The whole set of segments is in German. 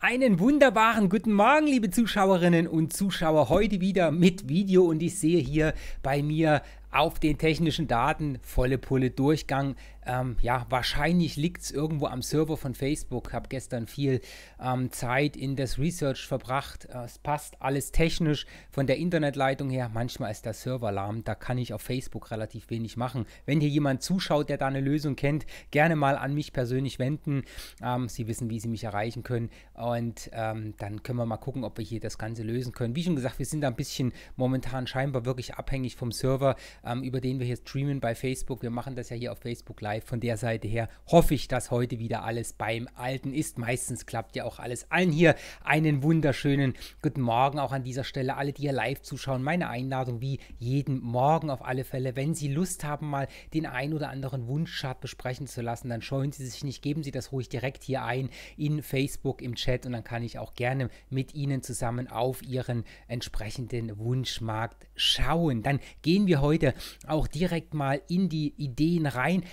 Einen wunderbaren guten Morgen, liebe Zuschauerinnen und Zuschauer. Heute wieder mit Video und ich sehe hier bei mir auf den technischen Daten volle Pulle Durchgang. Ähm, ja, wahrscheinlich liegt es irgendwo am Server von Facebook. Ich Habe gestern viel ähm, Zeit in das Research verbracht. Äh, es passt alles technisch von der Internetleitung her. Manchmal ist der Server lahm. Da kann ich auf Facebook relativ wenig machen. Wenn hier jemand zuschaut, der da eine Lösung kennt, gerne mal an mich persönlich wenden. Ähm, Sie wissen, wie Sie mich erreichen können. Und ähm, dann können wir mal gucken, ob wir hier das Ganze lösen können. Wie schon gesagt, wir sind da ein bisschen momentan scheinbar wirklich abhängig vom Server, ähm, über den wir hier streamen bei Facebook. Wir machen das ja hier auf Facebook Live von der Seite her hoffe ich, dass heute wieder alles beim Alten ist. Meistens klappt ja auch alles. Allen hier einen wunderschönen guten Morgen auch an dieser Stelle. Alle, die hier live zuschauen, meine Einladung wie jeden Morgen auf alle Fälle. Wenn Sie Lust haben, mal den ein oder anderen Wunschchart besprechen zu lassen, dann scheuen Sie sich nicht, geben Sie das ruhig direkt hier ein in Facebook im Chat und dann kann ich auch gerne mit Ihnen zusammen auf Ihren entsprechenden Wunschmarkt schauen. Dann gehen wir heute auch direkt mal in die Ideen rein.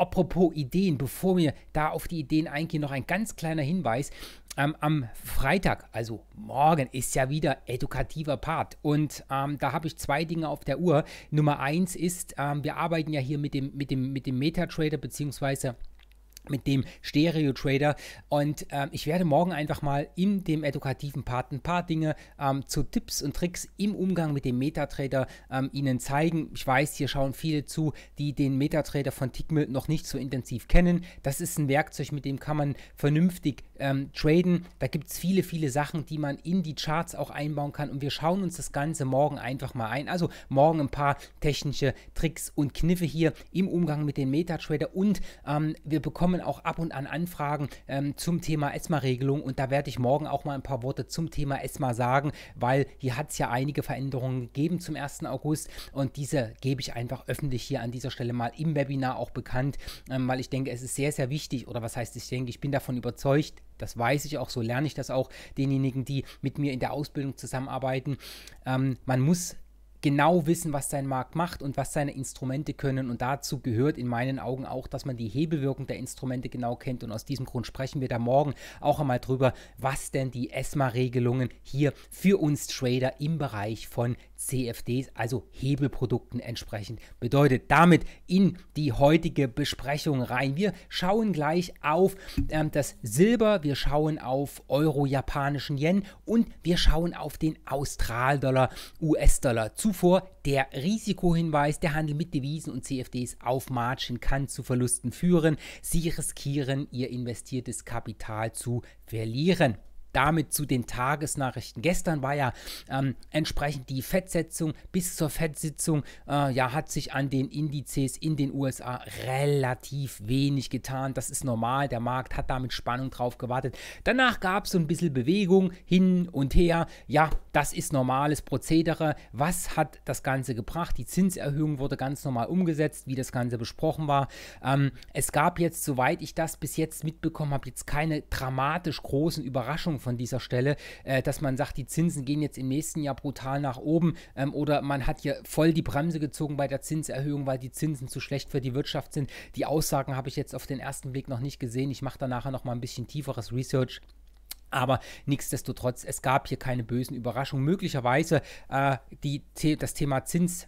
Apropos Ideen, bevor wir da auf die Ideen eingehen, noch ein ganz kleiner Hinweis. Ähm, am Freitag, also morgen, ist ja wieder edukativer Part. Und ähm, da habe ich zwei Dinge auf der Uhr. Nummer eins ist, ähm, wir arbeiten ja hier mit dem, mit dem, mit dem Metatrader beziehungsweise mit dem Stereo Trader und ähm, ich werde morgen einfach mal in dem edukativen Part ein paar Dinge ähm, zu Tipps und Tricks im Umgang mit dem Metatrader ähm, Ihnen zeigen. Ich weiß, hier schauen viele zu, die den Metatrader von Tickmill noch nicht so intensiv kennen. Das ist ein Werkzeug, mit dem kann man vernünftig ähm, traden. Da gibt es viele, viele Sachen, die man in die Charts auch einbauen kann und wir schauen uns das Ganze morgen einfach mal ein. Also morgen ein paar technische Tricks und Kniffe hier im Umgang mit dem Metatrader und ähm, wir bekommen kommen auch ab und an Anfragen ähm, zum Thema ESMA-Regelung und da werde ich morgen auch mal ein paar Worte zum Thema ESMA sagen, weil hier hat es ja einige Veränderungen gegeben zum 1. August und diese gebe ich einfach öffentlich hier an dieser Stelle mal im Webinar auch bekannt, ähm, weil ich denke, es ist sehr, sehr wichtig oder was heißt ich denke, ich bin davon überzeugt, das weiß ich auch, so lerne ich das auch, denjenigen, die mit mir in der Ausbildung zusammenarbeiten. Ähm, man muss genau wissen, was dein Markt macht und was seine Instrumente können. Und dazu gehört in meinen Augen auch, dass man die Hebelwirkung der Instrumente genau kennt. Und aus diesem Grund sprechen wir da morgen auch einmal drüber, was denn die ESMA-Regelungen hier für uns Trader im Bereich von CFDs, also Hebelprodukten entsprechend bedeutet. Damit in die heutige Besprechung rein. Wir schauen gleich auf ähm, das Silber, wir schauen auf Euro-japanischen Yen und wir schauen auf den Austral-Dollar, US-Dollar. Zu zuvor der Risikohinweis, der Handel mit Devisen und CFDs auf Margin kann zu Verlusten führen. Sie riskieren ihr investiertes Kapital zu verlieren damit zu den Tagesnachrichten. Gestern war ja ähm, entsprechend die Fettsetzung bis zur Fettsitzung, äh, ja, hat sich an den Indizes in den USA relativ wenig getan. Das ist normal, der Markt hat da mit Spannung drauf gewartet. Danach gab es so ein bisschen Bewegung hin und her. Ja, das ist normales Prozedere. Was hat das Ganze gebracht? Die Zinserhöhung wurde ganz normal umgesetzt, wie das Ganze besprochen war. Ähm, es gab jetzt, soweit ich das bis jetzt mitbekommen habe, jetzt keine dramatisch großen Überraschungen von dieser Stelle, äh, dass man sagt, die Zinsen gehen jetzt im nächsten Jahr brutal nach oben ähm, oder man hat hier voll die Bremse gezogen bei der Zinserhöhung, weil die Zinsen zu schlecht für die Wirtschaft sind. Die Aussagen habe ich jetzt auf den ersten Blick noch nicht gesehen. Ich mache da nachher nochmal ein bisschen tieferes Research. Aber nichtsdestotrotz, es gab hier keine bösen Überraschungen. Möglicherweise äh, die, das Thema Zins.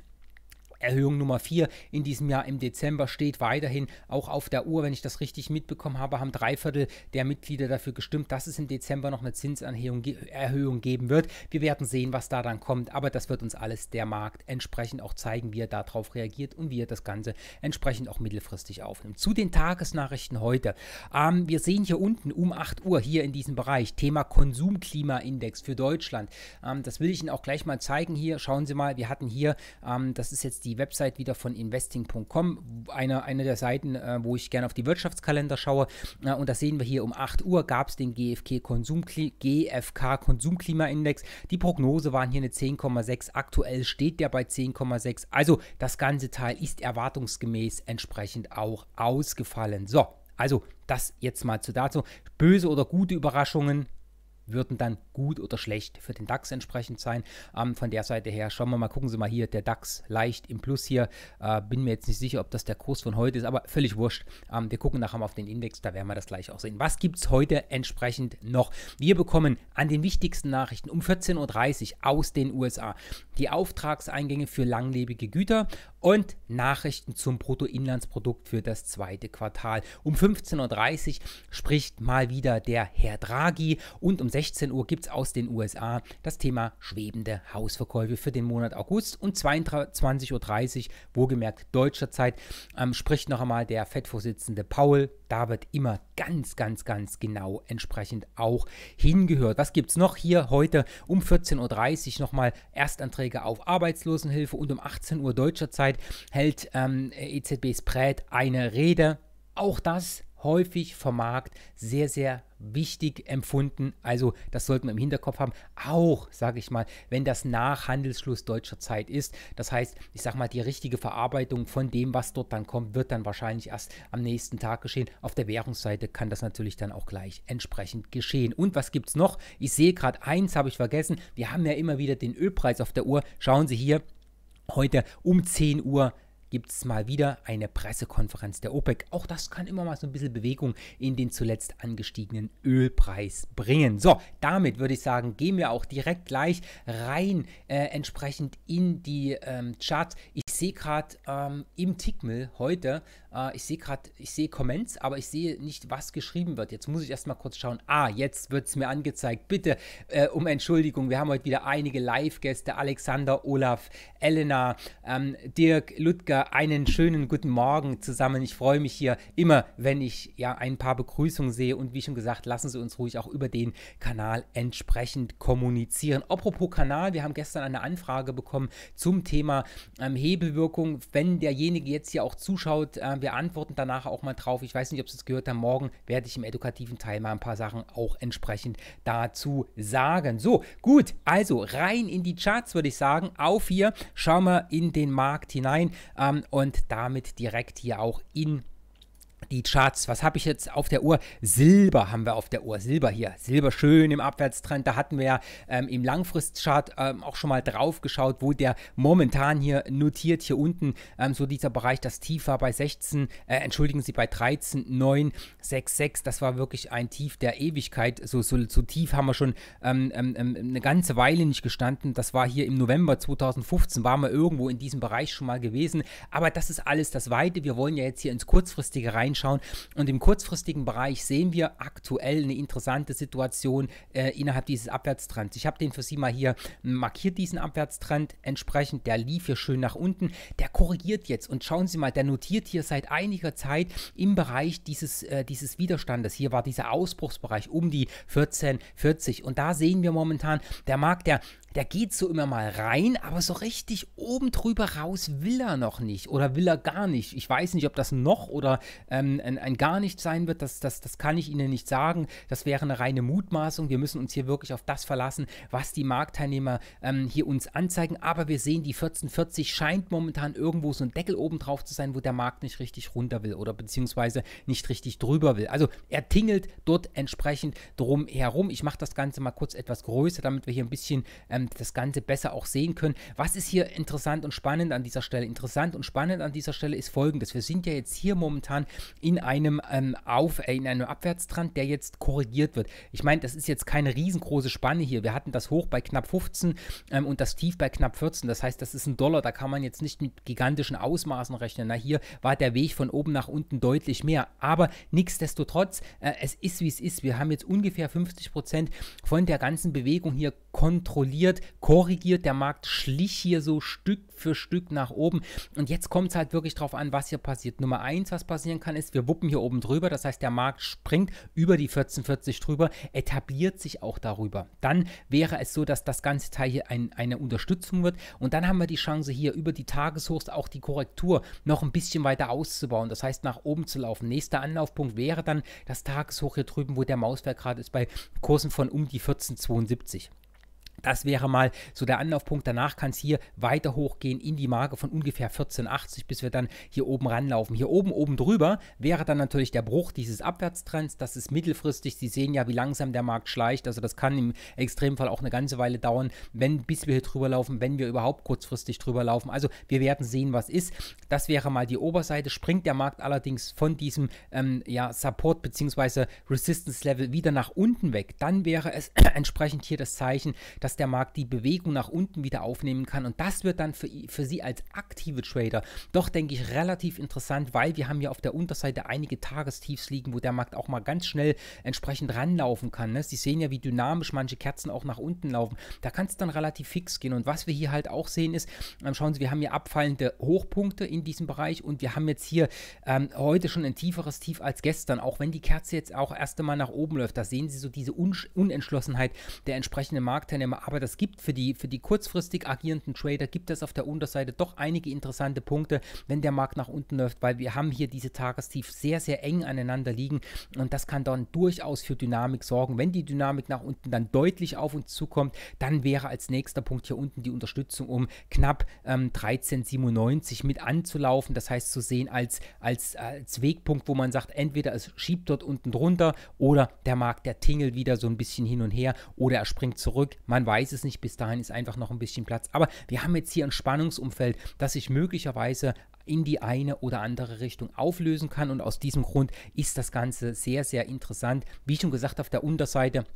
Erhöhung Nummer 4 in diesem Jahr im Dezember steht weiterhin auch auf der Uhr. Wenn ich das richtig mitbekommen habe, haben drei Viertel der Mitglieder dafür gestimmt, dass es im Dezember noch eine Zinserhöhung geben wird. Wir werden sehen, was da dann kommt, aber das wird uns alles der Markt entsprechend auch zeigen, wie er darauf reagiert und wie er das Ganze entsprechend auch mittelfristig aufnimmt. Zu den Tagesnachrichten heute. Ähm, wir sehen hier unten um 8 Uhr hier in diesem Bereich Thema Konsumklimaindex für Deutschland. Ähm, das will ich Ihnen auch gleich mal zeigen hier. Schauen Sie mal, wir hatten hier, ähm, das ist jetzt die die Website wieder von investing.com, eine, eine der Seiten, äh, wo ich gerne auf die Wirtschaftskalender schaue. Äh, und da sehen wir hier um 8 Uhr gab es den GFK Konsumkli GFK Konsumklimaindex. Die Prognose waren hier eine 10,6. Aktuell steht der bei 10,6. Also das ganze Teil ist erwartungsgemäß entsprechend auch ausgefallen. So, also das jetzt mal zu dazu. Böse oder gute Überraschungen würden dann gut oder schlecht für den DAX entsprechend sein. Ähm, von der Seite her schauen wir mal, gucken Sie mal hier, der DAX leicht im Plus hier. Äh, bin mir jetzt nicht sicher, ob das der Kurs von heute ist, aber völlig wurscht. Ähm, wir gucken nachher mal auf den Index, da werden wir das gleich auch sehen. Was gibt es heute entsprechend noch? Wir bekommen an den wichtigsten Nachrichten um 14.30 Uhr aus den USA die Auftragseingänge für langlebige Güter und Nachrichten zum Bruttoinlandsprodukt für das zweite Quartal. Um 15.30 Uhr spricht mal wieder der Herr Draghi und um 16 Uhr gibt es aus den USA das Thema schwebende Hausverkäufe für den Monat August und 22.30 Uhr, wohlgemerkt deutscher Zeit, ähm, spricht noch einmal der FED-Vorsitzende Paul. Da wird immer ganz, ganz, ganz genau entsprechend auch hingehört. Was gibt es noch hier heute um 14.30 Uhr nochmal Erstanträge auf Arbeitslosenhilfe und um 18 Uhr deutscher Zeit hält ähm, EZB Spräd eine Rede. Auch das häufig vom Markt sehr, sehr wichtig empfunden. Also das sollten wir im Hinterkopf haben. Auch, sage ich mal, wenn das nach Handelsschluss deutscher Zeit ist. Das heißt, ich sage mal, die richtige Verarbeitung von dem, was dort dann kommt, wird dann wahrscheinlich erst am nächsten Tag geschehen. Auf der Währungsseite kann das natürlich dann auch gleich entsprechend geschehen. Und was gibt es noch? Ich sehe gerade eins, habe ich vergessen. Wir haben ja immer wieder den Ölpreis auf der Uhr. Schauen Sie hier, heute um 10 Uhr gibt es mal wieder eine Pressekonferenz der OPEC. Auch das kann immer mal so ein bisschen Bewegung in den zuletzt angestiegenen Ölpreis bringen. So, damit würde ich sagen, gehen wir auch direkt gleich rein äh, entsprechend in die ähm, Charts. Ich sehe gerade ähm, im Tickmill heute äh, ich sehe gerade, ich sehe Comments, aber ich sehe nicht, was geschrieben wird. Jetzt muss ich erstmal kurz schauen. Ah, jetzt wird es mir angezeigt. Bitte äh, um Entschuldigung. Wir haben heute wieder einige Live-Gäste. Alexander, Olaf, Elena, ähm, Dirk, Ludger, einen schönen guten Morgen zusammen. Ich freue mich hier immer, wenn ich ja ein paar Begrüßungen sehe. Und wie schon gesagt, lassen Sie uns ruhig auch über den Kanal entsprechend kommunizieren. Apropos Kanal, wir haben gestern eine Anfrage bekommen zum Thema ähm, Hebelwirkung. Wenn derjenige jetzt hier auch zuschaut, äh, wir antworten danach auch mal drauf. Ich weiß nicht, ob Sie es gehört haben. Morgen werde ich im edukativen Teil mal ein paar Sachen auch entsprechend dazu sagen. So, gut, also rein in die Charts würde ich sagen. Auf hier, schauen wir in den Markt hinein ähm, und damit direkt hier auch in die die Charts, was habe ich jetzt auf der Uhr? Silber haben wir auf der Uhr, Silber hier, Silber schön im Abwärtstrend, da hatten wir ja ähm, im Langfristchart ähm, auch schon mal drauf geschaut, wo der momentan hier notiert, hier unten, ähm, so dieser Bereich, das Tief war bei 16, äh, entschuldigen Sie, bei 13,966, das war wirklich ein Tief der Ewigkeit, so, so, so tief haben wir schon ähm, ähm, ähm, eine ganze Weile nicht gestanden, das war hier im November 2015, waren wir irgendwo in diesem Bereich schon mal gewesen, aber das ist alles das Weite, wir wollen ja jetzt hier ins Kurzfristige rein, reinschauen. Und im kurzfristigen Bereich sehen wir aktuell eine interessante Situation äh, innerhalb dieses Abwärtstrends. Ich habe den für Sie mal hier markiert, diesen Abwärtstrend entsprechend. Der lief hier schön nach unten. Der korrigiert jetzt und schauen Sie mal, der notiert hier seit einiger Zeit im Bereich dieses, äh, dieses Widerstandes. Hier war dieser Ausbruchsbereich um die 14,40 und da sehen wir momentan, der Markt, der der geht so immer mal rein, aber so richtig oben drüber raus will er noch nicht oder will er gar nicht. Ich weiß nicht, ob das noch oder ähm, ein, ein, gar nicht sein wird, das, das, das kann ich Ihnen nicht sagen. Das wäre eine reine Mutmaßung. Wir müssen uns hier wirklich auf das verlassen, was die Marktteilnehmer ähm, hier uns anzeigen. Aber wir sehen, die 1440 scheint momentan irgendwo so ein Deckel oben drauf zu sein, wo der Markt nicht richtig runter will oder beziehungsweise nicht richtig drüber will. Also er tingelt dort entsprechend drum herum. Ich mache das Ganze mal kurz etwas größer, damit wir hier ein bisschen ähm, dann das Ganze besser auch sehen können. Was ist hier interessant und spannend an dieser Stelle? Interessant und spannend an dieser Stelle ist folgendes. Wir sind ja jetzt hier momentan in einem ähm, auf, äh, in einem Abwärtstrend, der jetzt korrigiert wird. Ich meine, das ist jetzt keine riesengroße Spanne hier. Wir hatten das Hoch bei knapp 15 ähm, und das Tief bei knapp 14. Das heißt, das ist ein Dollar. Da kann man jetzt nicht mit gigantischen Ausmaßen rechnen. Na, hier war der Weg von oben nach unten deutlich mehr. Aber nichtsdestotrotz, äh, es ist wie es ist. Wir haben jetzt ungefähr 50 Prozent von der ganzen Bewegung hier kontrolliert korrigiert, korrigiert der Markt schlich hier so Stück für Stück nach oben. Und jetzt kommt es halt wirklich drauf an, was hier passiert. Nummer eins, was passieren kann, ist, wir wuppen hier oben drüber. Das heißt, der Markt springt über die 1440 drüber, etabliert sich auch darüber. Dann wäre es so, dass das ganze Teil hier ein, eine Unterstützung wird. Und dann haben wir die Chance hier über die Tageshochs auch die Korrektur noch ein bisschen weiter auszubauen. Das heißt, nach oben zu laufen. Nächster Anlaufpunkt wäre dann das Tageshoch hier drüben, wo der Mauswerk gerade ist, bei Kursen von um die 1472. Das wäre mal so der Anlaufpunkt. Danach kann es hier weiter hochgehen in die Marke von ungefähr 14,80, bis wir dann hier oben ranlaufen. Hier oben, oben drüber wäre dann natürlich der Bruch dieses Abwärtstrends. Das ist mittelfristig. Sie sehen ja, wie langsam der Markt schleicht. Also das kann im Extremfall auch eine ganze Weile dauern, wenn, bis wir hier drüber laufen, wenn wir überhaupt kurzfristig drüber laufen. Also wir werden sehen, was ist. Das wäre mal die Oberseite. Springt der Markt allerdings von diesem ähm, ja, Support bzw. Resistance Level wieder nach unten weg, dann wäre es entsprechend hier das Zeichen, dass dass der Markt die Bewegung nach unten wieder aufnehmen kann. Und das wird dann für, für Sie als aktive Trader doch, denke ich, relativ interessant, weil wir haben ja auf der Unterseite einige Tagestiefs liegen, wo der Markt auch mal ganz schnell entsprechend ranlaufen kann. Ne? Sie sehen ja, wie dynamisch manche Kerzen auch nach unten laufen. Da kann es dann relativ fix gehen. Und was wir hier halt auch sehen ist, ähm, schauen Sie, wir haben hier abfallende Hochpunkte in diesem Bereich und wir haben jetzt hier ähm, heute schon ein tieferes Tief als gestern, auch wenn die Kerze jetzt auch erst einmal nach oben läuft. Da sehen Sie so diese Un Unentschlossenheit der entsprechenden Marktteilnehmer aber das gibt für die, für die kurzfristig agierenden Trader, gibt es auf der Unterseite doch einige interessante Punkte, wenn der Markt nach unten läuft, weil wir haben hier diese Tagestief sehr, sehr eng aneinander liegen und das kann dann durchaus für Dynamik sorgen. Wenn die Dynamik nach unten dann deutlich auf uns zukommt, dann wäre als nächster Punkt hier unten die Unterstützung, um knapp ähm, 13,97 mit anzulaufen. Das heißt zu sehen als, als, als Wegpunkt, wo man sagt, entweder es schiebt dort unten drunter oder der Markt, der tingelt wieder so ein bisschen hin und her oder er springt zurück. Man weiß weiß es nicht. Bis dahin ist einfach noch ein bisschen Platz. Aber wir haben jetzt hier ein Spannungsumfeld, das sich möglicherweise in die eine oder andere Richtung auflösen kann. Und aus diesem Grund ist das Ganze sehr, sehr interessant. Wie schon gesagt, auf der Unterseite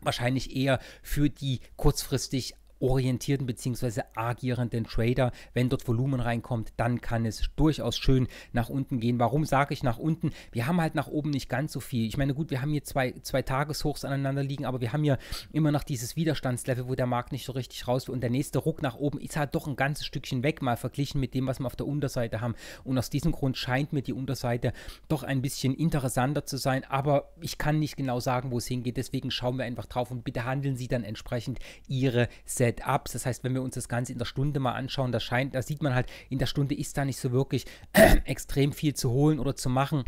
wahrscheinlich eher für die kurzfristig orientierten bzw. agierenden Trader. Wenn dort Volumen reinkommt, dann kann es durchaus schön nach unten gehen. Warum sage ich nach unten? Wir haben halt nach oben nicht ganz so viel. Ich meine, gut, wir haben hier zwei, zwei Tageshochs aneinander liegen, aber wir haben hier immer noch dieses Widerstandslevel, wo der Markt nicht so richtig raus will. Und der nächste Ruck nach oben ist halt doch ein ganzes Stückchen weg, mal verglichen mit dem, was wir auf der Unterseite haben. Und aus diesem Grund scheint mir die Unterseite doch ein bisschen interessanter zu sein. Aber ich kann nicht genau sagen, wo es hingeht. Deswegen schauen wir einfach drauf und bitte handeln Sie dann entsprechend Ihre Sets. Setups. Das heißt, wenn wir uns das Ganze in der Stunde mal anschauen, da scheint, da sieht man halt, in der Stunde ist da nicht so wirklich extrem viel zu holen oder zu machen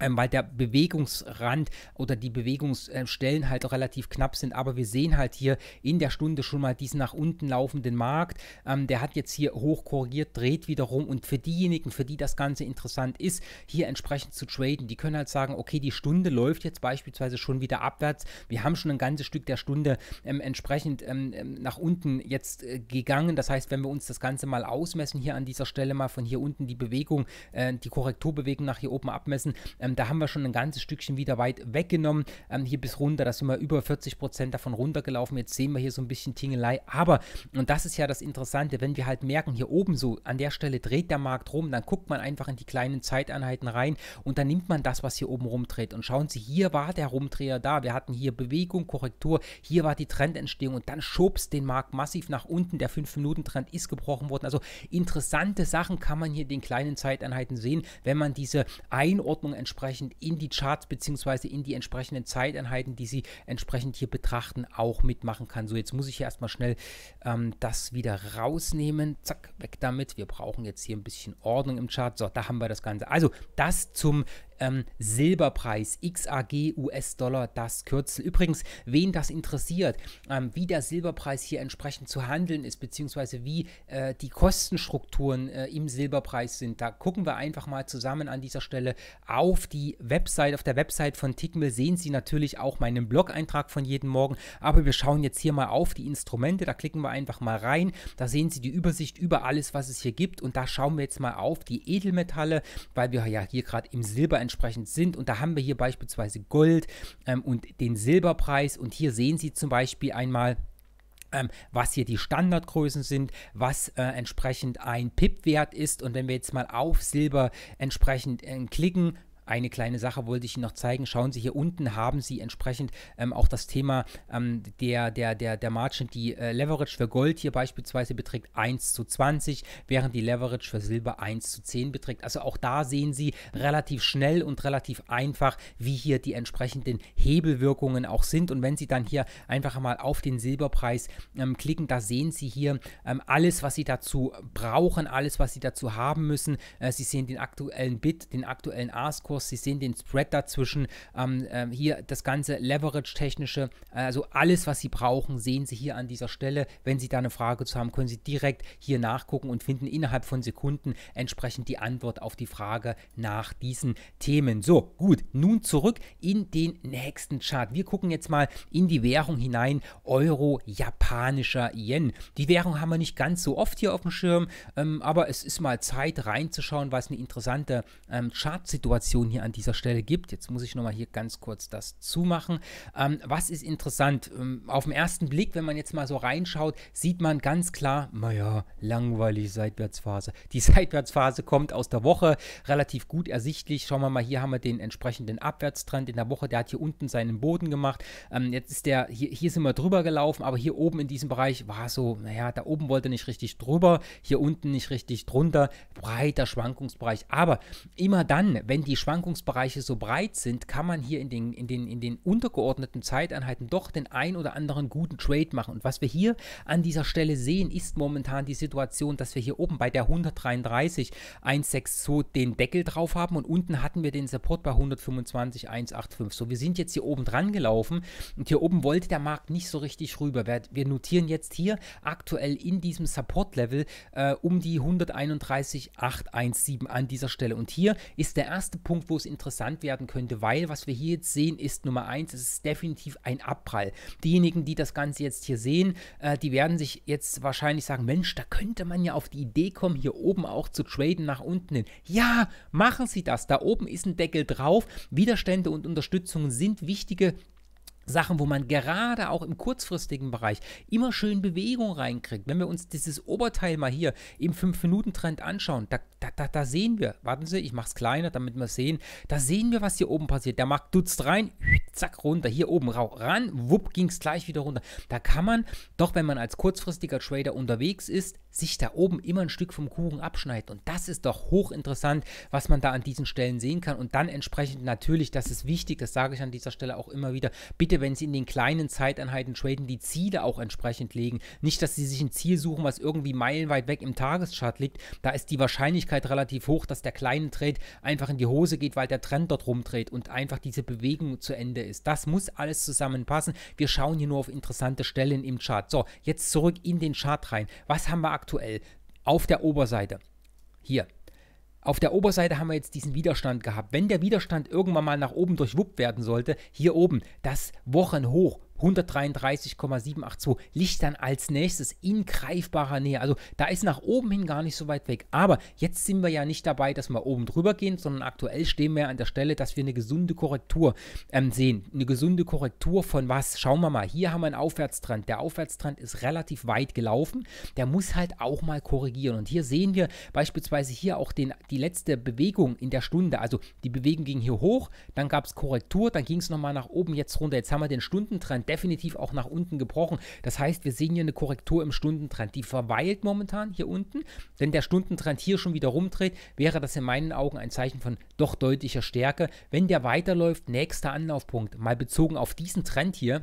ähm, weil der Bewegungsrand oder die Bewegungsstellen halt auch relativ knapp sind. Aber wir sehen halt hier in der Stunde schon mal diesen nach unten laufenden Markt. Ähm, der hat jetzt hier hoch korrigiert, dreht wieder rum. Und für diejenigen, für die das Ganze interessant ist, hier entsprechend zu traden, die können halt sagen, okay, die Stunde läuft jetzt beispielsweise schon wieder abwärts. Wir haben schon ein ganzes Stück der Stunde ähm, entsprechend ähm, ähm, nach unten jetzt äh, gegangen. Das heißt, wenn wir uns das Ganze mal ausmessen, hier an dieser Stelle mal von hier unten die Bewegung, äh, die Korrekturbewegung nach hier oben abmessen, ähm, ähm, da haben wir schon ein ganzes Stückchen wieder weit weggenommen. Ähm, hier bis runter, da sind wir über 40 Prozent davon runtergelaufen. Jetzt sehen wir hier so ein bisschen Tingelei. Aber, und das ist ja das Interessante, wenn wir halt merken, hier oben so, an der Stelle dreht der Markt rum, dann guckt man einfach in die kleinen Zeiteinheiten rein und dann nimmt man das, was hier oben rumdreht. Und schauen Sie, hier war der Rumdreher da. Wir hatten hier Bewegung, Korrektur, hier war die Trendentstehung und dann schob es den Markt massiv nach unten. Der 5-Minuten-Trend ist gebrochen worden. Also interessante Sachen kann man hier in den kleinen Zeiteinheiten sehen, wenn man diese Einordnung entsprechend entsprechend in die Charts bzw. in die entsprechenden Zeiteinheiten, die Sie entsprechend hier betrachten, auch mitmachen kann. So, jetzt muss ich hier erstmal schnell ähm, das wieder rausnehmen. Zack, weg damit. Wir brauchen jetzt hier ein bisschen Ordnung im Chart. So, da haben wir das Ganze. Also, das zum ähm, Silberpreis XAG US-Dollar das Kürzel. Übrigens, wen das interessiert, ähm, wie der Silberpreis hier entsprechend zu handeln ist, beziehungsweise wie äh, die Kostenstrukturen äh, im Silberpreis sind, da gucken wir einfach mal zusammen an dieser Stelle auf die Website. Auf der Website von Tickmill sehen Sie natürlich auch meinen Blog-Eintrag von jeden Morgen, aber wir schauen jetzt hier mal auf die Instrumente, da klicken wir einfach mal rein, da sehen Sie die Übersicht über alles, was es hier gibt und da schauen wir jetzt mal auf die Edelmetalle, weil wir ja hier gerade im Silber entsprechend sind. Und da haben wir hier beispielsweise Gold ähm, und den Silberpreis. Und hier sehen Sie zum Beispiel einmal, ähm, was hier die Standardgrößen sind, was äh, entsprechend ein PIP-Wert ist. Und wenn wir jetzt mal auf Silber entsprechend äh, klicken, eine kleine Sache wollte ich Ihnen noch zeigen. Schauen Sie hier unten haben Sie entsprechend ähm, auch das Thema ähm, der, der, der, der Margin. Die äh, Leverage für Gold hier beispielsweise beträgt 1 zu 20, während die Leverage für Silber 1 zu 10 beträgt. Also auch da sehen Sie relativ schnell und relativ einfach, wie hier die entsprechenden Hebelwirkungen auch sind. Und wenn Sie dann hier einfach mal auf den Silberpreis ähm, klicken, da sehen Sie hier ähm, alles, was Sie dazu brauchen, alles, was Sie dazu haben müssen. Äh, Sie sehen den aktuellen Bit, den aktuellen AS-Kurs aus. Sie sehen den Spread dazwischen. Ähm, äh, hier das ganze Leverage-technische, äh, also alles, was Sie brauchen, sehen Sie hier an dieser Stelle. Wenn Sie da eine Frage zu haben, können Sie direkt hier nachgucken und finden innerhalb von Sekunden entsprechend die Antwort auf die Frage nach diesen Themen. So, gut, nun zurück in den nächsten Chart. Wir gucken jetzt mal in die Währung hinein, Euro, japanischer Yen. Die Währung haben wir nicht ganz so oft hier auf dem Schirm, ähm, aber es ist mal Zeit reinzuschauen, was eine interessante ähm, Chartsituation Informationen hier an dieser Stelle gibt. Jetzt muss ich nochmal hier ganz kurz das zumachen. Ähm, was ist interessant? Ähm, auf den ersten Blick, wenn man jetzt mal so reinschaut, sieht man ganz klar, naja, langweilig Seitwärtsphase. Die Seitwärtsphase kommt aus der Woche relativ gut ersichtlich. Schauen wir mal, hier haben wir den entsprechenden Abwärtstrend in der Woche. Der hat hier unten seinen Boden gemacht. Ähm, jetzt ist der, hier, hier sind wir drüber gelaufen, aber hier oben in diesem Bereich war so, naja, da oben wollte nicht richtig drüber, hier unten nicht richtig drunter. Breiter Schwankungsbereich. Aber immer dann, wenn die Schwankungsbereich Schwankungsbereiche so breit sind, kann man hier in den, in den, in den untergeordneten Zeiteinheiten doch den ein oder anderen guten Trade machen. Und was wir hier an dieser Stelle sehen, ist momentan die Situation, dass wir hier oben bei der 133 162 den Deckel drauf haben und unten hatten wir den Support bei 125 185. So, wir sind jetzt hier oben dran gelaufen und hier oben wollte der Markt nicht so richtig rüber. Wir, wir notieren jetzt hier aktuell in diesem Support-Level äh, um die 131 817 an dieser Stelle. Und hier ist der erste Punkt, Punkt, wo es interessant werden könnte, weil was wir hier jetzt sehen, ist Nummer eins, es ist definitiv ein Abprall. Diejenigen, die das Ganze jetzt hier sehen, äh, die werden sich jetzt wahrscheinlich sagen, Mensch, da könnte man ja auf die Idee kommen, hier oben auch zu traden nach unten hin. Ja, machen Sie das. Da oben ist ein Deckel drauf. Widerstände und Unterstützung sind wichtige Sachen, wo man gerade auch im kurzfristigen Bereich immer schön Bewegung reinkriegt. Wenn wir uns dieses Oberteil mal hier im 5-Minuten-Trend anschauen, da, da, da, sehen wir, warten Sie, ich mache es kleiner, damit wir es sehen, da sehen wir, was hier oben passiert. Der Markt dutzt rein, zack, runter, hier oben ran, wupp, ging es gleich wieder runter. Da kann man doch, wenn man als kurzfristiger Trader unterwegs ist, sich da oben immer ein Stück vom Kuchen abschneiden. Und das ist doch hochinteressant, was man da an diesen Stellen sehen kann. Und dann entsprechend natürlich, das ist wichtig, das sage ich an dieser Stelle auch immer wieder, bitte gerade wenn sie in den kleinen Zeiteinheiten traden, die Ziele auch entsprechend legen. Nicht, dass sie sich ein Ziel suchen, was irgendwie meilenweit weg im Tageschart liegt. Da ist die Wahrscheinlichkeit relativ hoch, dass der kleine Trade einfach in die Hose geht, weil der Trend dort rumdreht und einfach diese Bewegung zu Ende ist. Das muss alles zusammenpassen. Wir schauen hier nur auf interessante Stellen im Chart. So, jetzt zurück in den Chart rein. Was haben wir aktuell? Auf der Oberseite. Hier, auf der Oberseite haben wir jetzt diesen Widerstand gehabt. Wenn der Widerstand irgendwann mal nach oben durchwuppt werden sollte, hier oben, das Wochenhoch 133,782 liegt dann als nächstes in greifbarer Nähe. Also da ist nach oben hin gar nicht so weit weg. Aber jetzt sind wir ja nicht dabei, dass wir oben drüber gehen, sondern aktuell stehen wir an der Stelle, dass wir eine gesunde Korrektur ähm, sehen. Eine gesunde Korrektur von was? Schauen wir mal. Hier haben wir einen Aufwärtstrend. Der Aufwärtstrend ist relativ weit gelaufen. Der muss halt auch mal korrigieren. Und hier sehen wir beispielsweise hier auch den, die letzte Bewegung in der Stunde. Also die Bewegung ging hier hoch, dann gab es Korrektur, dann ging es nochmal nach oben, jetzt runter. Jetzt haben wir den Stundentrend definitiv auch nach unten gebrochen. Das heißt, wir sehen hier eine Korrektur im Stundentrend. Die verweilt momentan hier unten. Wenn der Stundentrend hier schon wieder rumdreht, wäre das in meinen Augen ein Zeichen von doch deutlicher Stärke. Wenn der weiterläuft, nächster Anlaufpunkt, mal bezogen auf diesen Trend hier,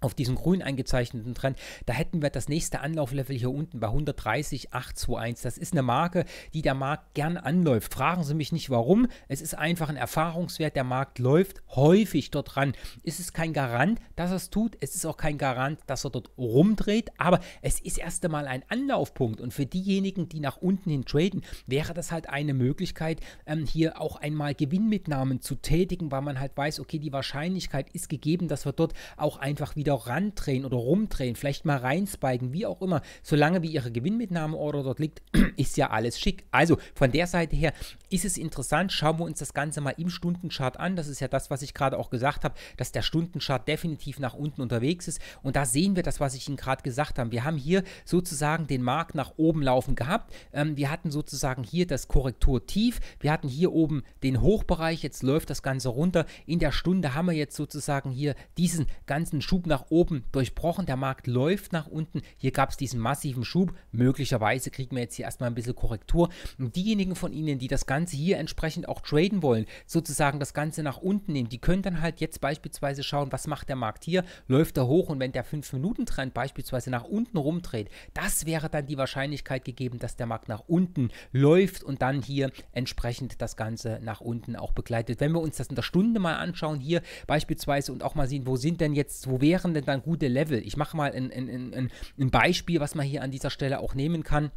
auf diesen grün eingezeichneten Trend, da hätten wir das nächste Anlauflevel hier unten bei 130,821. Das ist eine Marke, die der Markt gern anläuft. Fragen Sie mich nicht warum. Es ist einfach ein Erfahrungswert. Der Markt läuft häufig dort ran. Ist es kein Garant, dass er es tut? Es ist auch kein Garant, dass er dort rumdreht. Aber es ist erst einmal ein Anlaufpunkt. Und für diejenigen, die nach unten hin traden, wäre das halt eine Möglichkeit, ähm, hier auch einmal Gewinnmitnahmen zu tätigen, weil man halt weiß, okay, die Wahrscheinlichkeit ist gegeben, dass wir dort auch einfach wieder wieder randrehen oder rumdrehen, vielleicht mal reinspiken, wie auch immer. Solange wie ihre Gewinnmitnahmeorder dort liegt, ist ja alles schick. Also von der Seite her ist es interessant. Schauen wir uns das Ganze mal im Stundenchart an. Das ist ja das, was ich gerade auch gesagt habe, dass der Stundenchart definitiv nach unten unterwegs ist. Und da sehen wir das, was ich Ihnen gerade gesagt habe. Wir haben hier sozusagen den Markt nach oben laufen gehabt. Ähm, wir hatten sozusagen hier das Korrekturtief. Wir hatten hier oben den Hochbereich. Jetzt läuft das Ganze runter. In der Stunde haben wir jetzt sozusagen hier diesen ganzen Schub nach oben durchbrochen. Der Markt läuft nach unten. Hier gab es diesen massiven Schub. Möglicherweise kriegen wir jetzt hier erstmal ein bisschen Korrektur. Und diejenigen von Ihnen, die das Ganze Ganze hier entsprechend auch traden wollen, sozusagen das Ganze nach unten nehmen. Die können dann halt jetzt beispielsweise schauen, was macht der Markt hier, läuft er hoch und wenn der 5-Minuten-Trend beispielsweise nach unten rumdreht, das wäre dann die Wahrscheinlichkeit gegeben, dass der Markt nach unten läuft und dann hier entsprechend das Ganze nach unten auch begleitet. Wenn wir uns das in der Stunde mal anschauen hier beispielsweise und auch mal sehen, wo sind denn jetzt, wo wären denn dann gute Level? Ich mache mal ein, ein, ein, ein Beispiel, was man hier an dieser Stelle auch nehmen kann.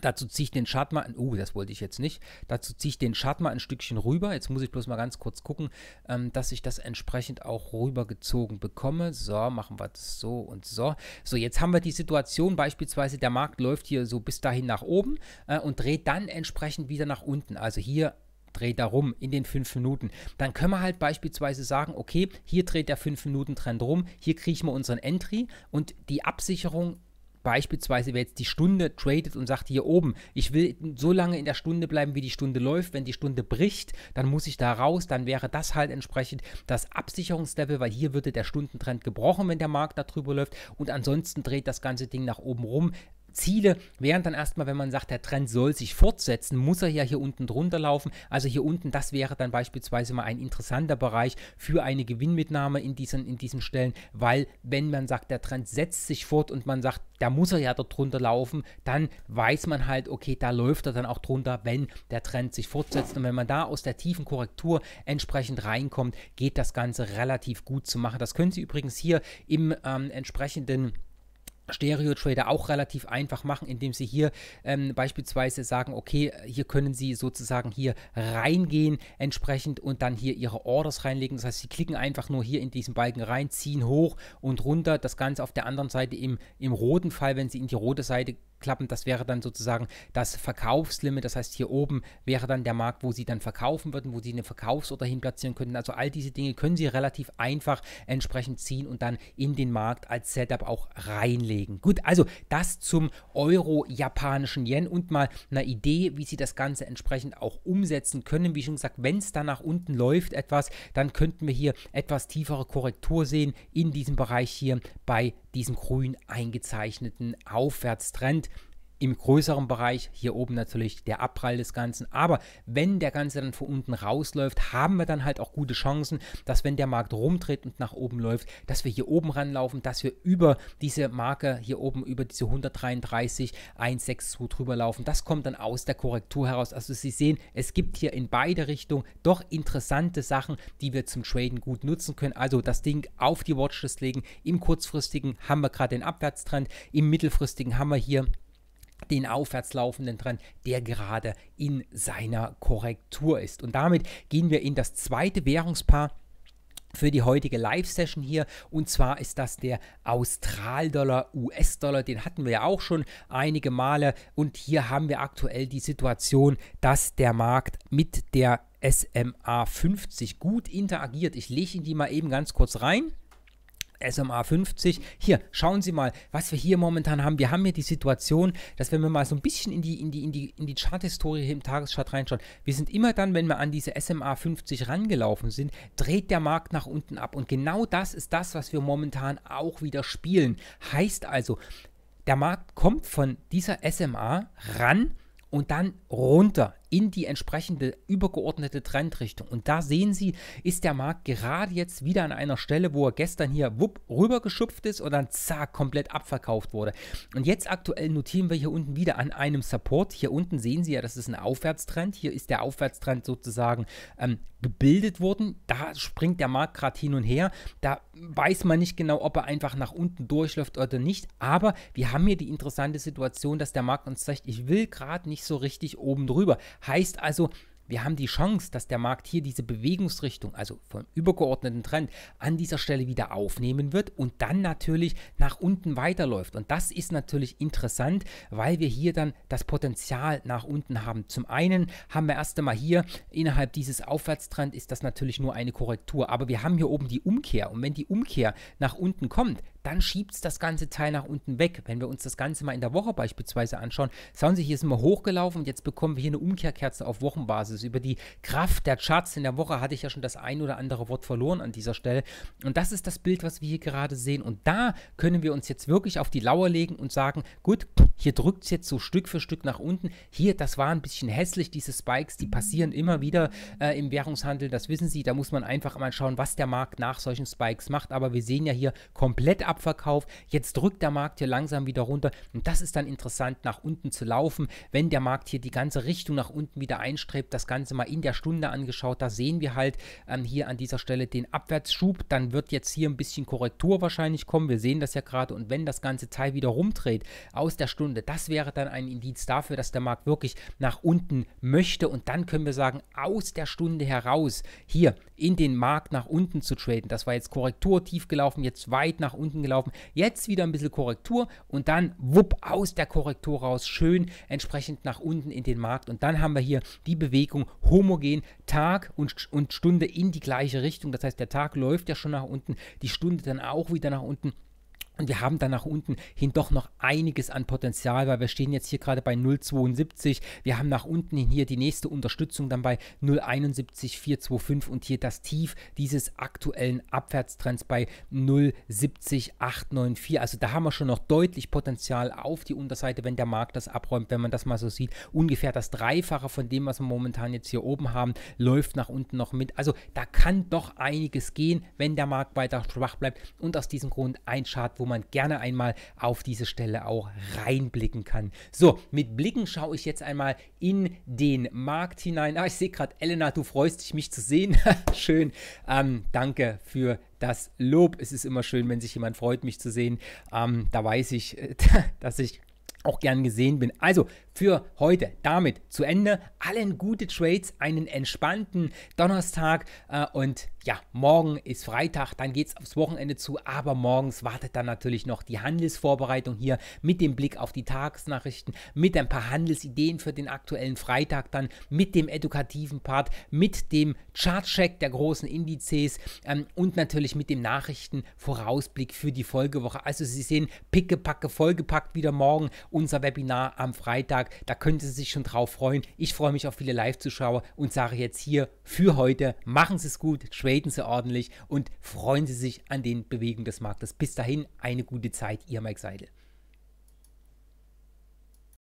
Dazu ziehe ich den Chart mal, uh, das wollte ich jetzt nicht. Dazu ziehe ich den Chart mal ein Stückchen rüber. Jetzt muss ich bloß mal ganz kurz gucken, ähm, dass ich das entsprechend auch rübergezogen bekomme. So, machen wir das so und so. So, jetzt haben wir die Situation beispielsweise, der Markt läuft hier so bis dahin nach oben äh, und dreht dann entsprechend wieder nach unten. Also hier dreht er rum in den fünf Minuten. Dann können wir halt beispielsweise sagen, okay, hier dreht der fünf Minuten Trend rum, hier kriegen wir unseren Entry und die Absicherung Beispielsweise, wer jetzt die Stunde tradet und sagt hier oben, ich will so lange in der Stunde bleiben, wie die Stunde läuft. Wenn die Stunde bricht, dann muss ich da raus. Dann wäre das halt entsprechend das Absicherungslevel, weil hier würde der Stundentrend gebrochen, wenn der Markt darüber läuft. Und ansonsten dreht das ganze Ding nach oben rum. Ziele wären dann erstmal, wenn man sagt, der Trend soll sich fortsetzen, muss er ja hier unten drunter laufen. Also hier unten, das wäre dann beispielsweise mal ein interessanter Bereich für eine Gewinnmitnahme in diesen, in diesen Stellen, weil wenn man sagt, der Trend setzt sich fort und man sagt, da muss er ja dort drunter laufen, dann weiß man halt, okay, da läuft er dann auch drunter, wenn der Trend sich fortsetzt. Und wenn man da aus der tiefen Korrektur entsprechend reinkommt, geht das Ganze relativ gut zu machen. Das können Sie übrigens hier im ähm, entsprechenden Stereo-Trader auch relativ einfach machen, indem sie hier ähm, beispielsweise sagen, okay, hier können sie sozusagen hier reingehen entsprechend und dann hier ihre Orders reinlegen. Das heißt, sie klicken einfach nur hier in diesen Balken rein, ziehen hoch und runter. Das Ganze auf der anderen Seite im, im roten Fall, wenn sie in die rote Seite klappen. Das wäre dann sozusagen das Verkaufslimit. Das heißt, hier oben wäre dann der Markt, wo sie dann verkaufen würden, wo sie eine Verkaufsorder hin platzieren könnten. Also all diese Dinge können sie relativ einfach entsprechend ziehen und dann in den Markt als Setup auch reinlegen. Gut, also das zum Euro-japanischen Yen und mal eine Idee, wie sie das Ganze entsprechend auch umsetzen können. Wie schon gesagt, wenn es da nach unten läuft etwas, dann könnten wir hier etwas tiefere Korrektur sehen in diesem Bereich hier bei diesem grün eingezeichneten Aufwärtstrend im größeren Bereich. Hier oben natürlich der Abprall des Ganzen. Aber wenn der Ganze dann von unten rausläuft, haben wir dann halt auch gute Chancen, dass wenn der Markt rumdreht und nach oben läuft, dass wir hier oben ranlaufen, dass wir über diese Marke hier oben, über diese 133, 162 drüber laufen. Das kommt dann aus der Korrektur heraus. Also Sie sehen, es gibt hier in beide Richtungen doch interessante Sachen, die wir zum Traden gut nutzen können. Also das Ding auf die Watchlist legen. Im kurzfristigen haben wir gerade den Abwärtstrend. Im mittelfristigen haben wir hier den aufwärts laufenden Trend, der gerade in seiner Korrektur ist. Und damit gehen wir in das zweite Währungspaar für die heutige Live-Session hier. Und zwar ist das der Austral-Dollar, US-Dollar. Den hatten wir ja auch schon einige Male. Und hier haben wir aktuell die Situation, dass der Markt mit der SMA 50 gut interagiert. Ich lege ihn die mal eben ganz kurz rein. SMA 50. Hier, schauen Sie mal, was wir hier momentan haben. Wir haben hier die Situation, dass wenn wir mal so ein bisschen in die, in die, in die, in die Chart-Historie im Tageschart reinschauen, wir sind immer dann, wenn wir an diese SMA 50 rangelaufen sind, dreht der Markt nach unten ab. Und genau das ist das, was wir momentan auch wieder spielen. Heißt also, der Markt kommt von dieser SMA ran und dann runter in die entsprechende übergeordnete Trendrichtung. Und da sehen Sie, ist der Markt gerade jetzt wieder an einer Stelle, wo er gestern hier wupp rübergeschupft ist und dann zack komplett abverkauft wurde. Und jetzt aktuell notieren wir hier unten wieder an einem Support. Hier unten sehen Sie ja, das ist ein Aufwärtstrend. Hier ist der Aufwärtstrend sozusagen ähm, gebildet worden. Da springt der Markt gerade hin und her. Da weiß man nicht genau, ob er einfach nach unten durchläuft oder nicht. Aber wir haben hier die interessante Situation, dass der Markt uns zeigt, ich will gerade nicht so richtig oben drüber. Heißt also, wir haben die Chance, dass der Markt hier diese Bewegungsrichtung, also vom übergeordneten Trend, an dieser Stelle wieder aufnehmen wird und dann natürlich nach unten weiterläuft. Und das ist natürlich interessant, weil wir hier dann das Potenzial nach unten haben. Zum einen haben wir erst einmal hier innerhalb dieses Aufwärtstrends ist das natürlich nur eine Korrektur, aber wir haben hier oben die Umkehr. Und wenn die Umkehr nach unten kommt, dann schiebt es das ganze Teil nach unten weg. Wenn wir uns das Ganze mal in der Woche beispielsweise anschauen, schauen Sie, hier sind wir hochgelaufen und jetzt bekommen wir hier eine Umkehrkerze auf Wochenbasis. Über die Kraft der Charts in der Woche hatte ich ja schon das ein oder andere Wort verloren an dieser Stelle. Und das ist das Bild, was wir hier gerade sehen. Und da können wir uns jetzt wirklich auf die Lauer legen und sagen, gut, hier drückt es jetzt so Stück für Stück nach unten. Hier, das war ein bisschen hässlich, diese Spikes, die passieren immer wieder äh, im Währungshandel, das wissen Sie. Da muss man einfach mal schauen, was der Markt nach solchen Spikes macht. Aber wir sehen ja hier komplett Abverkauf, jetzt drückt der Markt hier langsam wieder runter und das ist dann interessant, nach unten zu laufen, wenn der Markt hier die ganze Richtung nach unten wieder einstrebt, das Ganze mal in der Stunde angeschaut, da sehen wir halt ähm, hier an dieser Stelle den Abwärtsschub, dann wird jetzt hier ein bisschen Korrektur wahrscheinlich kommen, wir sehen das ja gerade und wenn das ganze Teil wieder rumdreht aus der Stunde, das wäre dann ein Indiz dafür, dass der Markt wirklich nach unten möchte und dann können wir sagen, aus der Stunde heraus hier in den Markt nach unten zu traden, das war jetzt Korrektur tief gelaufen, jetzt weit nach unten hinten gelaufen. Jetzt wieder ein bisschen Korrektur und dann wupp aus der Korrektur raus, schön entsprechend nach unten in den Markt. Und dann haben wir hier die Bewegung homogen Tag und, und Stunde in die gleiche Richtung. Das heißt, der Tag läuft ja schon nach unten, die Stunde dann auch wieder nach unten. Und wir haben dann nach unten hin doch noch einiges an Potenzial, weil wir stehen jetzt hier gerade bei 0,72. Wir haben nach unten hin hier die nächste Unterstützung dann bei 0,71,425 und hier das Tief dieses aktuellen Abwärtstrends bei 0,70,894. Also da haben wir schon noch deutlich Potenzial auf die Unterseite, wenn der Markt das abräumt, wenn man das mal so sieht. Ungefähr das Dreifache von dem, was wir momentan jetzt hier oben haben, läuft nach unten noch mit. Also da kann doch einiges gehen, wenn der Markt weiter schwach bleibt und aus diesem Grund ein Chart, wo man man gerne einmal auf diese Stelle auch reinblicken kann. So, mit Blicken schaue ich jetzt einmal in den Markt hinein. Ah, ich sehe gerade, Elena, du freust dich, mich zu sehen. Schön. Ähm, danke für das Lob. Es ist immer schön, wenn sich jemand freut, mich zu sehen. Ähm, da weiß ich, dass ich auch gern gesehen bin. Also für heute damit zu Ende. Allen gute Trades, einen entspannten Donnerstag äh, und ja, morgen ist Freitag, dann geht es aufs Wochenende zu, aber morgens wartet dann natürlich noch die Handelsvorbereitung hier mit dem Blick auf die Tagesnachrichten, mit ein paar Handelsideen für den aktuellen Freitag, dann mit dem edukativen Part, mit dem Chartcheck der großen Indizes ähm, und natürlich mit dem Nachrichtenvorausblick für die Folgewoche. Also Sie sehen, pickepacke, vollgepackt wieder morgen unser Webinar am Freitag. Da können Sie sich schon drauf freuen. Ich freue mich auf viele Live-Zuschauer und sage jetzt hier für heute, machen Sie es gut, traden Sie ordentlich und freuen Sie sich an den Bewegungen des Marktes. Bis dahin, eine gute Zeit, Ihr Mike Seidel.